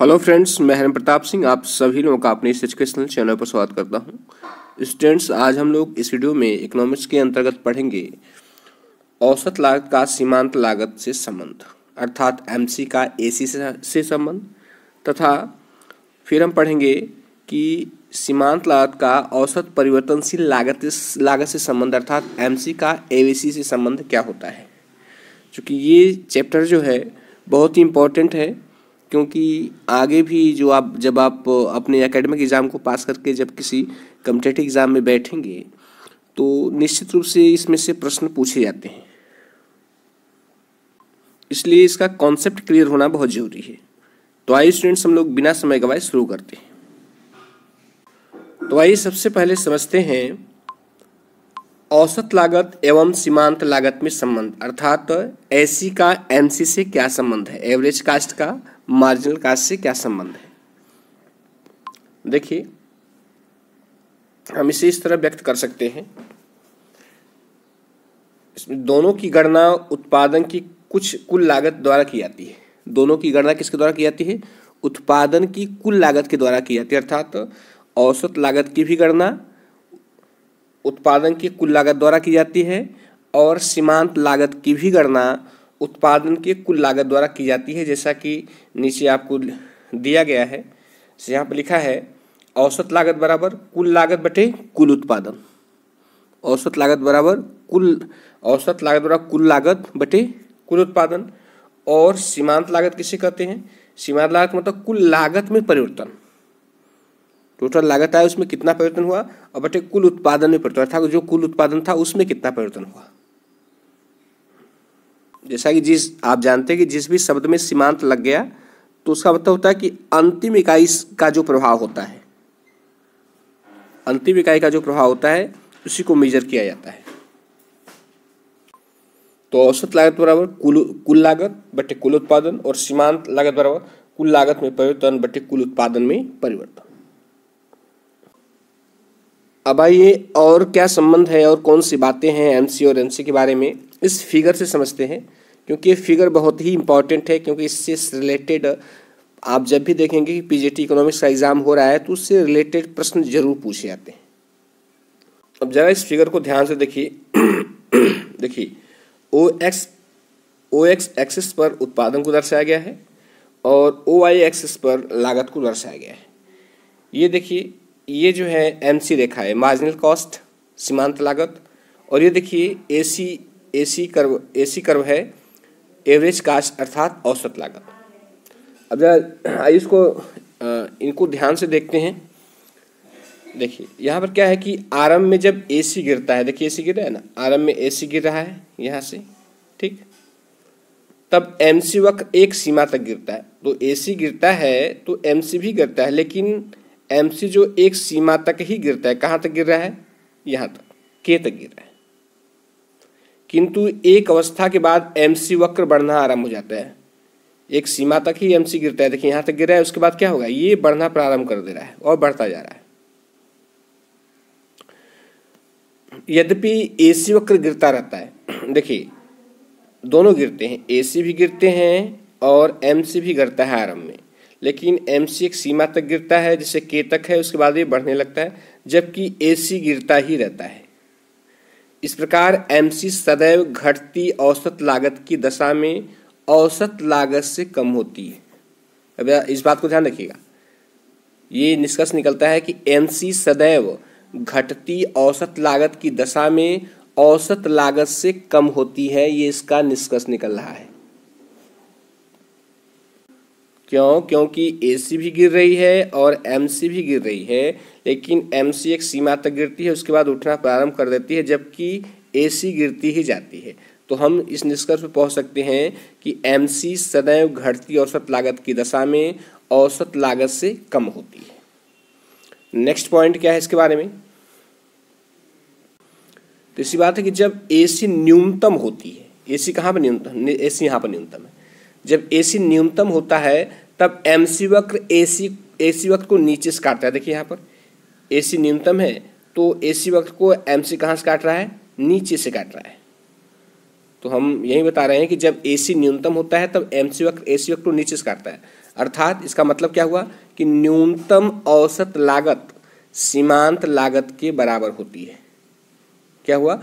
hello friends मैं हरम प्रताप सिंह आप सभी लोगों का अपने इस एजुकेशनल चैनल पर स्वागत करता हूं स्टूडेंट्स आज हम लोग इस वीडियो में इकोनॉमिक्स के अंतर्गत पढ़ेंगे औसत लागत का सीमांत लागत से संबंध अर्थात एमसी का एसी से संबंध तथा फिर हम पढ़ेंगे कि सीमांत लागत का औसत परिवर्तनशील लागत लागत से संबंध अर्थात एम का ए से संबंध क्या होता है चूँकि ये चैप्टर जो है बहुत ही इम्पोर्टेंट है क्योंकि आगे भी जो आप जब आप अपने एकेडमिक एग्ज़ाम को पास करके जब किसी कम्पिटेटिव एग्ज़ाम में बैठेंगे तो निश्चित रूप से इसमें से प्रश्न पूछे जाते हैं इसलिए इसका कॉन्सेप्ट क्लियर होना बहुत ज़रूरी है तो आई स्टूडेंट्स हम लोग बिना समय गवाए शुरू करते हैं तो आइए सबसे पहले समझते हैं औसत लागत एवं सीमांत लागत में संबंध अर्थात एसी का एमसी से क्या संबंध है एवरेज कास्ट का मार्जिनल कास्ट से क्या संबंध है देखिए हम इसे इस तरह व्यक्त कर सकते हैं इसमें दोनों की गणना उत्पादन की कुछ कुल लागत द्वारा की जाती है दोनों की गणना किसके द्वारा की जाती है उत्पादन की कुल लागत के द्वारा की जाती है अर्थात औसत लागत की भी गणना उत्पादन की कुल लागत द्वारा की जाती है और सीमांत लागत की भी गणना उत्पादन की कुल लागत द्वारा की जाती है जैसा कि नीचे आपको दिया गया है यहाँ पर लिखा है औसत लागत बराबर कुल लागत बटे कुल उत्पादन औसत लागत बराबर कुल औसत लागत बराबर कुल लागत बटे कुल उत्पादन और सीमांत लागत किसे कहते हैं सीमांत लागत मतलब कुल लागत में परिवर्तन टोटल लागत आया उसमें कितना परिवर्तन हुआ और बटे कुल उत्पादन में परिवर्तन अर्थात जो कुल उत्पादन था उसमें कितना परिवर्तन हुआ जैसा कि जिस आप जानते हैं कि जिस भी शब्द में सीमांत लग गया तो उसका मतलब होता है कि अंतिम इकाई का जो प्रभाव होता है अंतिम इकाई का जो प्रभाव होता है उसी को मेजर किया जाता है तो औसत लागत बराबर कुल कुल लागत बटे कुल उत्पादन और सीमांत लागत बराबर कुल लागत में परिवर्तन बटे कुल उत्पादन में परिवर्तन अब आइए और क्या संबंध है और कौन सी बातें हैं एमसी और एमसी के बारे में इस फिगर से समझते हैं क्योंकि ये फिगर बहुत ही इंपॉर्टेंट है क्योंकि इससे रिलेटेड आप जब भी देखेंगे कि पीजीटी इकोनॉमिक्स का एग्जाम हो रहा है तो उससे रिलेटेड प्रश्न जरूर पूछे जाते हैं अब जरा इस फिगर को ध्यान से देखिए देखिए O X O X axis पर उत्पादन को दर्शाया गया है और ओ आई एक्सिस पर लागत को दर्शाया गया है ये देखिए ये जो है एम सी रेखा है मार्जिनल कॉस्ट सीमांत लागत और ये देखिए A C A C curve A C curve है एवरेज कास्ट अर्थात औसत लागत अब जरा आइए इसको इनको ध्यान से देखते हैं देखिए यहाँ पर क्या है कि आरम्भ में जब एसी गिरता है देखिए एसी गिर रहा है ना आरम्भ में एसी गिर रहा है यहाँ से ठीक तब एम सी वक्त एक सीमा तक गिरता है तो ए सी गिरता है तो एम सी भी गिरता है लेकिन एम सी जो एक सीमा तक ही गिरता है कहाँ तक गिर रहा है यहाँ तक के तक गिर रहा है किंतु एक अवस्था के बाद एम वक्र बढ़ना आरंभ हो जाता है एक सीमा तक ही एम गिरता है देखिए यहाँ तक गिरा है उसके बाद क्या होगा ये बढ़ना प्रारंभ कर दे रहा है और बढ़ता जा रहा है यद्यपि ए वक्र गिरता रहता है देखिए दोनों गिरते हैं ए भी गिरते हैं और एम भी गिरता है आरंभ में लेकिन एम एक सीमा तक गिरता है जिसे के तक है उसके बाद ये बढ़ने लगता है जबकि ए गिरता ही रहता है इस प्रकार एमसी सदैव घटती औसत लागत की दशा में औसत लागत से कम होती है अब इस बात को ध्यान रखिएगा ये निष्कर्ष निकलता है कि एमसी सदैव घटती औसत लागत की दशा में औसत लागत से कम होती है ये इसका निष्कर्ष निकल रहा है क्यों क्योंकि ए सी भी गिर रही है और एम सी भी गिर रही है लेकिन एम सी एक सीमा तक गिरती है उसके बाद उठना प्रारंभ कर देती है जबकि ए सी गिरती ही जाती है तो हम इस निष्कर्ष पर पहुंच सकते हैं कि एम सी सदैव घटती औसत लागत की दशा में औसत लागत से कम होती है नेक्स्ट पॉइंट क्या है इसके बारे में तो इसी बात है कि जब ए सी न्यूनतम होती है ए सी कहाँ पर न्यूनतम ए सी यहाँ पर न्यूनतम है जब ए सी न्यूनतम होता है तब एम सी वक्र ए सी ए सी वक्र को नीचे से काटता है देखिए यहाँ पर ए सी न्यूनतम है तो ए सी वक्र को एम सी कहाँ से काट रहा है नीचे से काट रहा है तो हम यही बता रहे हैं कि जब ए सी न्यूनतम होता है तब एम सी वक्र ए सी वक्र को नीचे से काटता है अर्थात इसका मतलब क्या हुआ कि न्यूनतम औसत लागत सीमांत लागत के बराबर होती है क्या हुआ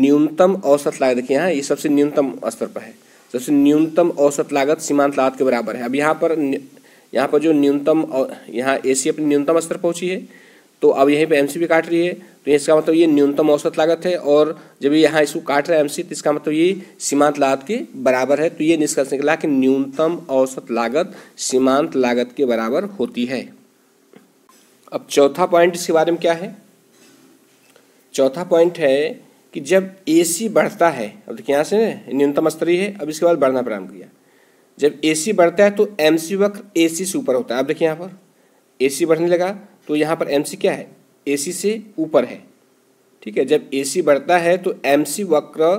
न्यूनतम औसत लागत देखिए यहाँ ये सबसे न्यूनतम स्तर पर है सबसे न्यूनतम औसत लागत सीमांत लागत के बराबर है अब यहाँ पर यहाँ पर जो न्यूनतम यहाँ ए सी अपनी न्यूनतम स्तर पहुँची है तो अब यहीं पे एमसीबी काट रही है तो इसका मतलब ये न्यूनतम औसत लागत है और जब यहाँ इसको काट रहा है एमसी तो इसका मतलब ये सीमांत लागत के बराबर है तो ये निष्कर्ष निकला कि न्यूनतम औसत लागत सीमांत लागत के बराबर होती है अब चौथा पॉइंट इसके बारे में क्या है चौथा पॉइंट है कि जब ए सी बढ़ता है अब देखिए यहाँ से न्यूनतम स्तरीय है अब इसके बाद बढ़ना प्रारंभ किया जब ए सी बढ़ता है तो एम सी वक्र ए सी से ऊपर होता है अब देखिए यहाँ पर ए सी बढ़ने लगा तो यहाँ पर एम सी क्या है ए सी से ऊपर है ठीक है जब ए सी बढ़ता है तो एम सी वक्र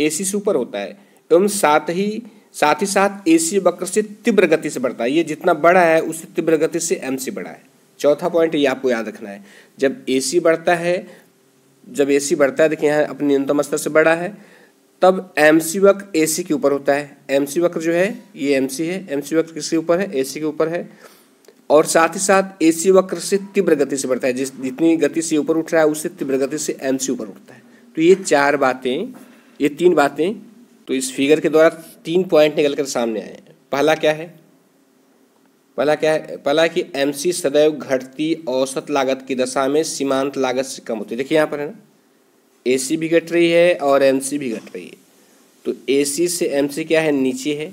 ए सी से ऊपर होता है एवं साथ ही साथ ही साथ ए सी वक्र से तीव्र गति से बढ़ता है ये जितना बड़ा है उससे तीव्र गति से एम सी बढ़ा है चौथा पॉइंट ये आपको याद रखना है जब ए सी बढ़ता है जब ए सी बढ़ता है देखिए यहाँ अपने न्यूनतम स्तर से बढ़ा है तब एम सी वक्र ए सी के ऊपर होता है एम सी वक्र जो है ये एम सी है एम सी वक्र किसके ऊपर है ए सी के ऊपर है और साथ ही साथ ए सी वक्र से तीव्र गति से बढ़ता है जिस जितनी गति से ऊपर उठ रहा है उससे तीव्र गति से एम सी ऊपर उठता है तो ये चार बातें ये तीन बातें तो इस फिगर के द्वारा तीन पॉइंट निकल कर सामने आए हैं पहला क्या है पहला क्या है पहला कि एमसी सदैव घटती औसत लागत की दशा में सीमांत लागत से कम होती है देखिए यहाँ पर है ना सी भी घट रही है और सी भी घट रही है तो सी से सी क्या है नीचे है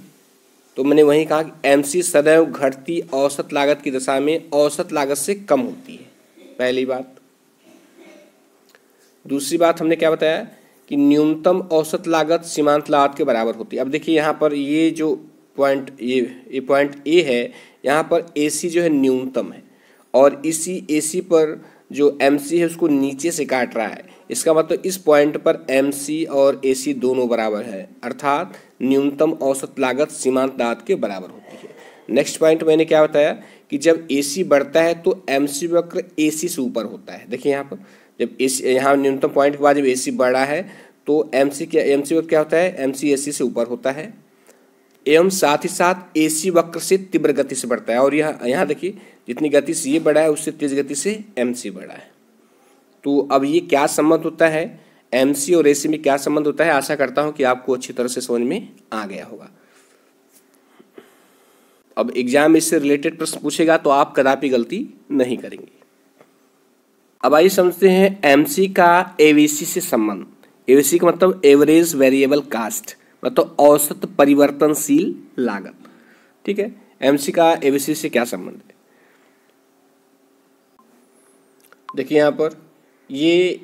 तो मैंने वही कहा कि सी सदैव घटती औसत लागत की दशा में औसत लागत से कम होती है पहली बात दूसरी बात हमने क्या बताया कि न्यूनतम औसत लागत सीमांत लागत के बराबर होती है अब देखिए यहाँ पर ये जो पॉइंट ये ये पॉइंट ए है यहाँ पर ए सी जो है न्यूनतम है और इसी ए सी पर जो एम सी है उसको नीचे से काट रहा है इसका मतलब इस पॉइंट पर एम सी और ए सी दोनों बराबर है अर्थात न्यूनतम औसत लागत सीमांत लागत के बराबर होती है नेक्स्ट पॉइंट मैंने क्या बताया कि जब ए सी बढ़ता है तो एम सी वक्र ए सी से ऊपर होता है देखिए यहाँ पर जब ए सी यहाँ न्यूनतम पॉइंट के बाद जब ए सी बढ़ा है तो एम सी क्या एम सी वक्र क्या होता है एम सी ए सी से ऊपर होता है एवं साथ ही साथ एसी वक्र से तीव्र गति से बढ़ता है और यह यहाँ देखिए जितनी गति से ये बढ़ा है उससे तेज गति से एम सी बढ़ा है तो अब ये क्या संबंध होता है एम सी और ए सी में क्या संबंध होता है आशा करता हूँ कि आपको अच्छी तरह से समझ में आ गया होगा अब एग्जाम इससे रिलेटेड प्रश्न पूछेगा तो आप कदापि गलती नहीं करेंगे अब आइए समझते हैं एम सी का एवीसी से संबंध एवीसी का मतलब एवरेज वेरिएबल कास्ट मतलब औसत परिवर्तनशील लागत ठीक है एमसी का एबीसी से क्या संबंध है देखिए यहाँ पर ये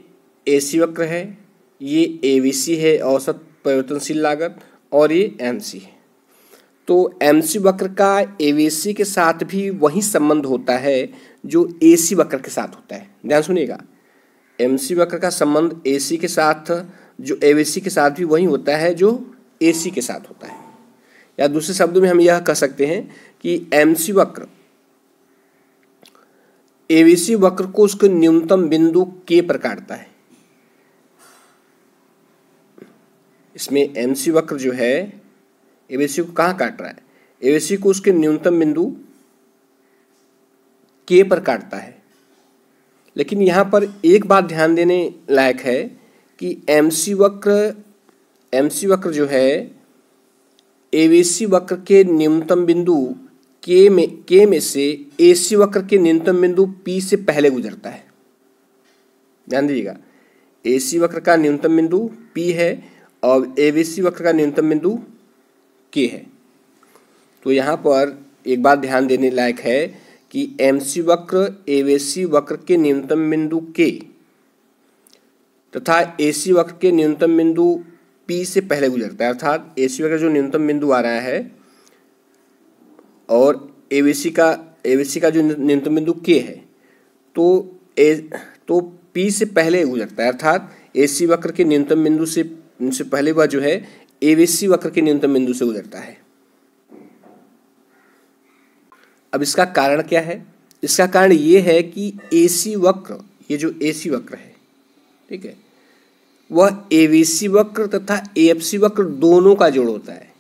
एसी वक्र है ये एवीसी है औसत परिवर्तनशील लागत और ये एमसी है तो एमसी वक्र का एवीसी के साथ भी वही संबंध होता है जो एसी वक्र के साथ होता है ध्यान सुनिएगा एमसी वक्र का संबंध एसी के साथ जो एवीसी के साथ भी वही होता है जो एसी के साथ होता है या दूसरे शब्दों में हम यह कह सकते हैं कि एमसी वक्र एवीसी वक्र को उसके न्यूनतम बिंदु के पर काटता है इसमें एमसी वक्र जो है एवीसी को कहां काट रहा है एवीसी को उसके न्यूनतम बिंदु के पर काटता है लेकिन यहां पर एक बात ध्यान देने लायक है कि एमसी वक्र एम सी वक्र जो है ए बी सी वक्र के न्यूनतम बिंदु के में के में से ए सी वक्र के न्यूनतम बिंदु पी से पहले गुजरता है ध्यान दीजिएगा ए सी वक्र का न्यूनतम बिंदु पी है और ए बी सी वक्र का न्यूनतम बिंदु के है तो यहाँ पर एक बात ध्यान देने लायक है कि एम सी वक्र ए बी सी वक्र के न्यूनतम बिंदु के तथा ए सी वक्र के न्यूनतम बिंदु पी से पहले गुजरता है अर्थात ए सी का जो न्यूनतम बिंदु आ रहा है और ए का ए का जो न्यूनतम बिंदु के है तो ए तो पी से पहले गुजरता है अर्थात ए वक्र के न्यूनतम बिंदु से से पहले वह जो है ए वक्र के न्यूनतम बिंदु से गुजरता है अब इसका कारण क्या है इसका कारण ये है कि ए वक्र ये जो ए वक्र है ठीक है वह एवीसी वक्र तथा ए वक्र दोनों का जोड़ होता है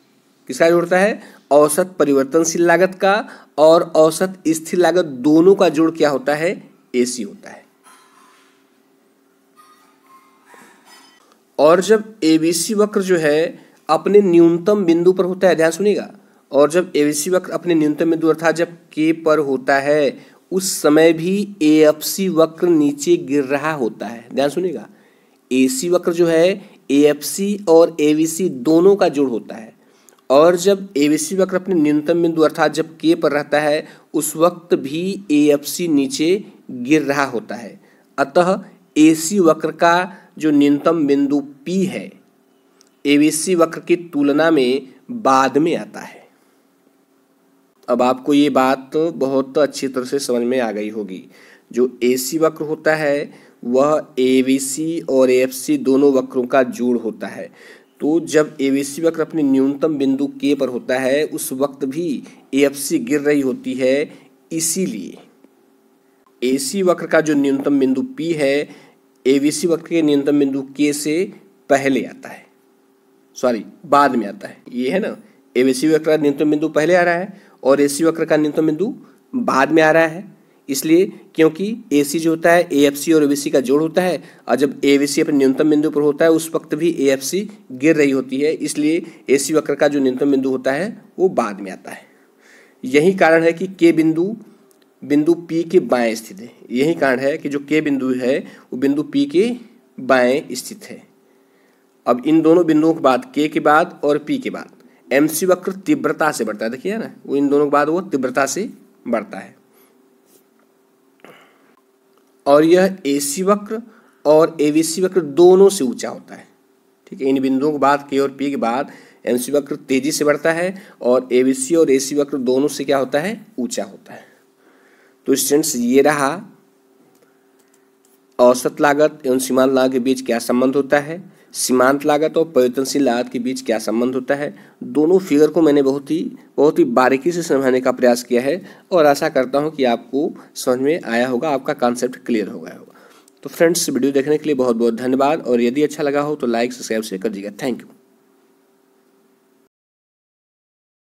किसका जोड़ होता है औसत परिवर्तनशील लागत का और औसत स्थिर लागत दोनों का जोड़ क्या होता है ए होता है और जब ए वक्र जो है अपने न्यूनतम बिंदु पर होता है ध्यान सुनिएगा और जब ए वक्र अपने न्यूनतम बिंदु अर्थात जब के पर होता है उस समय भी ए वक्र नीचे गिर रहा होता है ध्यान सुनिएगा ए सी वक्र जो है ए एफ सी और ए वी सी दोनों का जोड़ होता है और जब ए वी सी वक्र अपने न्यूनतम बिंदु अर्थात जब के पर रहता है उस वक्त भी ए एफ सी नीचे गिर रहा होता है अतः ए सी वक्र का जो न्यूनतम बिंदु पी है ए वी सी वक्र की तुलना में बाद में आता है अब आपको ये बात बहुत अच्छी तरह से समझ में आ गई होगी जो ए सी वक्र होता है वह ए और एफ दोनों वक्रों का जोड़ होता है तो जब ए वक्र अपने न्यूनतम बिंदु के पर होता है उस वक्त भी एफ गिर रही होती है इसीलिए ए वक्र का जो न्यूनतम बिंदु पी है ए वक्र के न्यूनतम बिंदु के से पहले आता है सॉरी बाद में आता है ये है ना ए वक्र का न्यूनतम बिंदु पहले आ रहा है और ए वक्र का न्यूनतम बिंदु बाद में आ रहा है इसलिए क्योंकि ए सी जो होता है ए एफ सी और ए बी सी का जोड़ होता है और जब ए बी सी अपने न्यूनतम बिंदु पर होता है उस वक्त भी ए एफ सी गिर रही होती है इसलिए ए सी वक्र का जो न्यूनतम बिंदु होता है वो बाद में आता है यही कारण है कि के बिंदु बिंदु पी के बाएं स्थित है यही कारण है कि जो के बिंदु है वो बिंदु पी के बाएं स्थित है अब इन दोनों बिंदुओं के बाद के के बाद और पी के बाद एम सी वक्र तीव्रता से बढ़ता है देखिए ना वो इन दोनों के बाद वो तीव्रता से बढ़ता है और यह ए सी वक्र और ए बी सी वक्र दोनों से ऊंचा होता है ठीक है इन बिंदुओं के बाद के और पी के बाद एम सी वक्र तेजी से बढ़ता है और ए बी सी और ए सी वक्र दोनों से क्या होता है ऊंचा होता है तो स्टूडेंट्स ये रहा औसत लागत एवं सीमांत लागत के बीच क्या संबंध होता है सीमांत लागत और परिवर्तनशील लागत के बीच क्या संबंध होता है दोनों फिगर को मैंने बहुत ही बहुत ही बारीकी से समझाने का प्रयास किया है और आशा करता हूँ कि आपको समझ में आया होगा आपका कॉन्सेप्ट क्लियर हो गया होगा तो फ्रेंड्स वीडियो देखने के लिए बहुत बहुत धन्यवाद और यदि अच्छा लगा हो तो लाइक सब्सक्राइब शेयर कर दीजिएगा थैंक यू